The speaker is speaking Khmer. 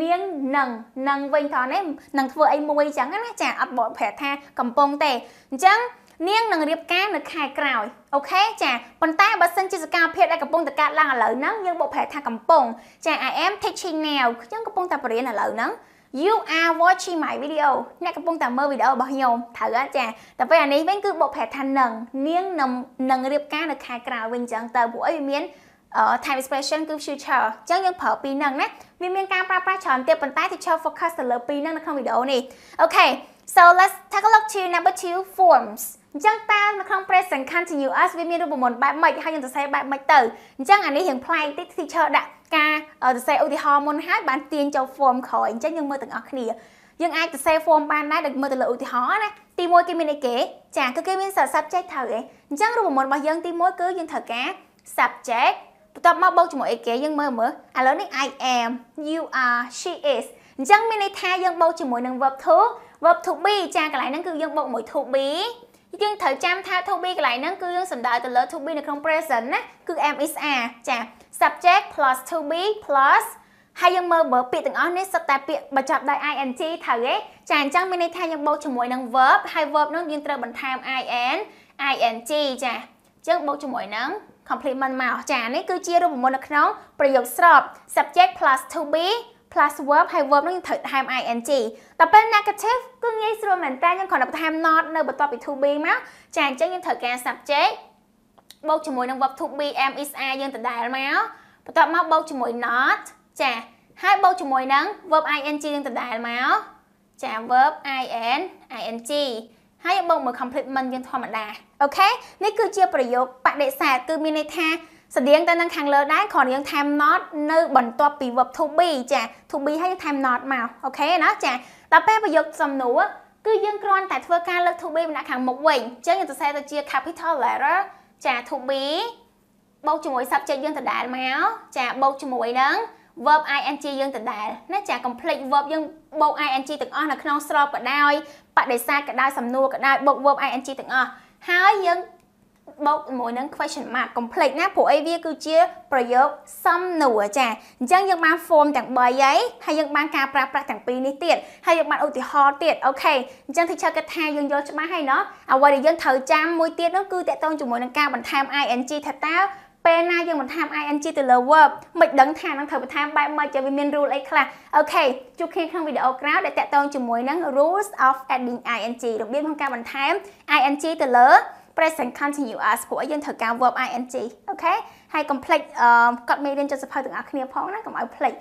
នាងនឹងនឹងវិញថនេះនឹងធ្វើអីមួយចឹងណាចាអត់បកប្រាប់ថាកំពុងទេអញ្ចឹងនាងនឹងរៀបការនៅខែក្រោយអូខេចាប៉ុន្តែបើសិនជាសកម្មភាពដែលកំពុងតែកើតឡើងឥឡូវហ្នឹងយើងបកប្រែថាកំពុងចា I am teaching now ខ្ញុំកំពុងតែបរៀនឥឡូវហ្នឹង you are watching my video អ្នកកំពុងតែមើលវីដេអូរបស់ខ្ញុំត្រូវអត់ចាតែពេលអានេះវិញគឺបកប្រែថានឹងនាងនឹងនឹងរៀបការនៅខែក្រោយវិញអញ្ចឹងទៅពួកអីមាន time expression គឺ future អញ្ចឹងយើងប្រើពីរហ្នឹងណាវាមានការប្រើប្រាស់ច្រើនទៀតប៉ុន្តែ teacher focus ទៅលើពីរហ្នឹងនៅក្នុងវីដេអូនេះ Okay so let's take a look to number 2 forms អញ្ចឹងតើនៅក្នុង present continuous វាមានរូបមន្តបែបម៉េចហើយយើងសរសេរបែបម៉េចទៅអញ្ចឹងអានេះរៀងប្លែកតិច teacher ដាក់ការសរសេរឧទាហរណ៍មុនហើយបានទាញចូល form ក្រោយអញ្ចឹងយើងមើលទាំងអស់គ្នាយើងអាចសរសេរ form បានដែរដូចមើលទៅលើឧទាហរណ៍ណាទី1គេមានអីគេ ចាគឺគេមានសារ subject ត្រូវឯងអញ្ចឹងរូបមន្តរបស់យើងទី1គឺយើងត្រូវការ subject បន្ទាប់មកបូកជាមួយអីគេយើងមើលមើលឥឡូវនេះ I am you are she is អញ្ចឹងមានន័យថាយើងបូកជាមួយនឹង verb to verb to be ចាកន្លែងហ្នឹងគឺយើងបូកមួយ to be យើងត្រូវចាំថា to be កន្លែងហ្នឹងគឺយើងសំដៅទៅលើ to be នៅក្នុង present ណាគឺ am is are ចា subject plus to be plus ហើយយើងមើលមើលពាក្យទាំងអស់នេះសុទ្ធតែពាក្យបញ្ចប់ដោយ ing ត្រូវទេចាអញ្ចឹងមានន័យថាយើងបូកជាមួយនឹង verb ហើយ verb នោះយើងត្រូវបន្ថែម in ing ចាចឹងបូកជាមួយនឹង complement មកចានេះគឺជារូបមន្តនៅក្នុងប្រយោគស្រប subject plus to be plus verb ហើយ verb នឹងត្រូវថែម ing តែពេល negative គឺងាយស្រួលមែនតើយើងគ្រាន់តែបន្ថែម not នៅបន្ទាប់ពី to be មកចាអញ្ចឹងយើងត្រូវការ subject បូកជាមួយនឹង verb to be am is are យើងដដែលមកបន្ទាប់មកបូកជាមួយ not ចាហើយបូកជាមួយនឹង verb ing យើងដដែលមកចា verb ing ing ហើយបងមើល complement យើងធម្មតាអូខេនេះគឺជាប្រយោគបដិសេធគឺមានន័យថាស្តៀងទៅនឹងខាងលើដែរគ្រាន់យើង time not នៅ បន្ទាប់ពី verb to be ចា to be ហើយ time not មកអូខេណាចាដល់ពេលប្រយោគសំណួរគឺយើងគ្រាន់តែធ្វើការលើក to be ម្នាក់ខាងមុខវិញអញ្ចឹងយើងសរសេរទៅជា capital letter ចា to be បូកជាមួយ subject យើងដដែលមកចាបូកជាមួយនឹង verb ing យើងដដែលណាចា complete verb យើងបូក ing ទាំងអស់នៅក្នុងស្របក៏ដោយបដិសេធក៏ដោយសំណួរក៏ដោយបូក verb ing ទាំងអស់ហើយយើងបូកមួយនឹង question mark complete ណាព្រោះអីវាគឺជាប្រយោគសំណួរចាអញ្ចឹងយើងបាន form ទាំង3ហើយហើយយើងបានការប្រើប្រាស់ទាំងពីរនេះទៀតហើយយើងបានឧទាហរណ៍ទៀតអូខេអញ្ចឹង teacher គិតថាយើងយល់ច្បាស់ហើយណ៎អ្វីដែលយើងត្រូវចាំមួយទៀតនោះគឺតកតងជាមួយនឹងការបន្ថែម ing ថាតើពេលណាយើងបន្ថែម ing ទៅលើ verb មិនដឹងថានឹងត្រូវបន្ថែមបែបម៉េចវាមាន rule អីខ្លះអូខេជួបគ្នាក្នុងវីដេអូក្រោយដែលតាក់ទងជាមួយនឹង rules of adding ing របៀបក្នុងការបន្ថែម ing ទៅលើ present continuous ព្រោះយើងត្រូវការ verb ing អូខេហើយកុំភ្លេចកត់មេរៀនចុចសភៅទាំងអស់គ្នាផងណាកុំឲ្យភ្លេច